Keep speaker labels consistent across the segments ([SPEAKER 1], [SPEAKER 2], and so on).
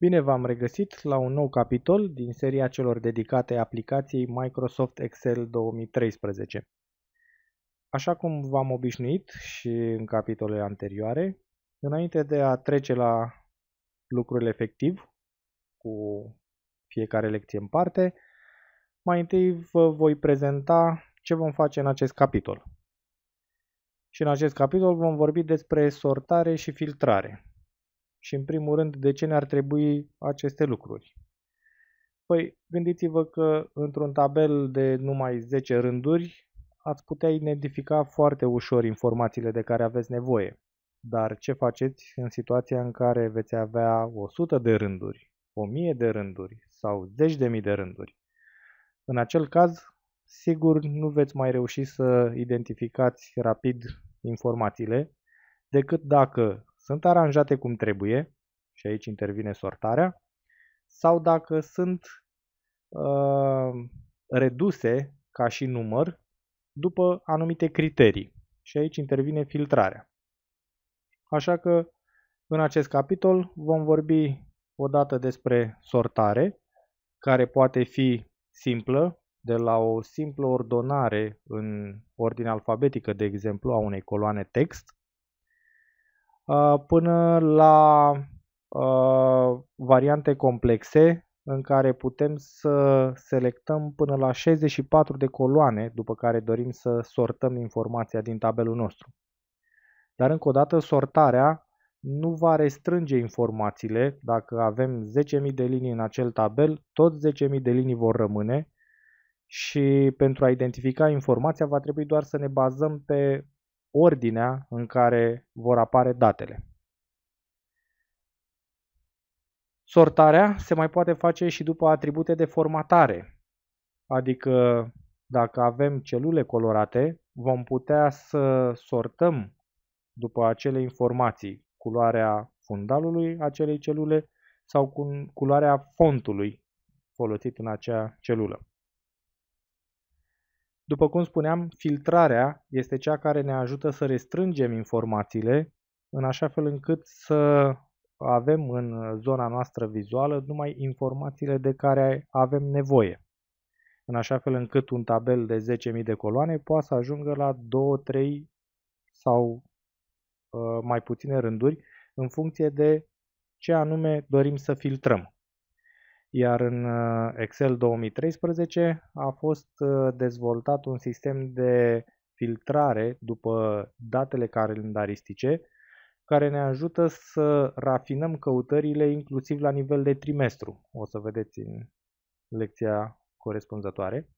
[SPEAKER 1] Bine v-am regăsit la un nou capitol din seria celor dedicate aplicației Microsoft Excel 2013. Așa cum v-am obișnuit și în capitolele anterioare, înainte de a trece la lucrul efectiv cu fiecare lecție în parte, mai întâi vă voi prezenta ce vom face în acest capitol. Și în acest capitol vom vorbi despre sortare și filtrare, și în primul rând, de ce ne-ar trebui aceste lucruri? Păi, gândiți-vă că într-un tabel de numai 10 rânduri ați putea identifica foarte ușor informațiile de care aveți nevoie. Dar ce faceți în situația în care veți avea 100 de rânduri, 1000 de rânduri sau 10.000 de mii de rânduri? În acel caz, sigur nu veți mai reuși să identificați rapid informațiile decât dacă sunt aranjate cum trebuie, și aici intervine sortarea, sau dacă sunt uh, reduse ca și număr după anumite criterii. Și aici intervine filtrarea. Așa că în acest capitol vom vorbi odată despre sortare, care poate fi simplă, de la o simplă ordonare în ordine alfabetică, de exemplu, a unei coloane text, Uh, până la uh, variante complexe în care putem să selectăm până la 64 de coloane după care dorim să sortăm informația din tabelul nostru. Dar încă o dată sortarea nu va restrânge informațiile. Dacă avem 10.000 de linii în acel tabel, tot 10.000 de linii vor rămâne și pentru a identifica informația va trebui doar să ne bazăm pe ordinea în care vor apare datele. Sortarea se mai poate face și după atribute de formatare, adică dacă avem celule colorate, vom putea să sortăm după acele informații, culoarea fundalului acelei celule sau cu culoarea fontului folosit în acea celulă. După cum spuneam, filtrarea este cea care ne ajută să restrângem informațiile în așa fel încât să avem în zona noastră vizuală numai informațiile de care avem nevoie. În așa fel încât un tabel de 10.000 de coloane poate să ajungă la 2, 3 sau uh, mai puține rânduri în funcție de ce anume dorim să filtrăm iar în uh, Excel 2013 a fost uh, dezvoltat un sistem de filtrare după datele calendaristice care ne ajută să rafinăm căutările inclusiv la nivel de trimestru. O să vedeți în lecția corespunzătoare.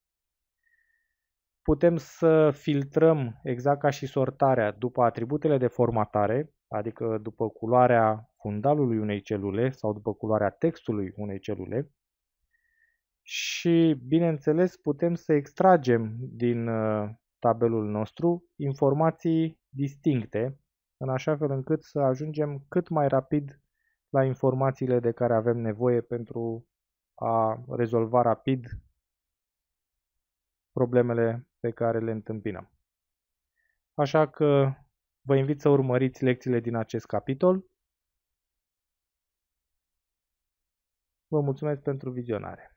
[SPEAKER 1] Putem să filtrăm exact ca și sortarea după atributele de formatare, adică după culoarea fundalului unei celule sau după culoarea textului unei celule. Și, bineînțeles, putem să extragem din uh, tabelul nostru informații distincte, în așa fel încât să ajungem cât mai rapid la informațiile de care avem nevoie pentru a rezolva rapid problemele pe care le întâmpinăm. Așa că vă invit să urmăriți lecțiile din acest capitol Vă mulțumesc pentru vizionare.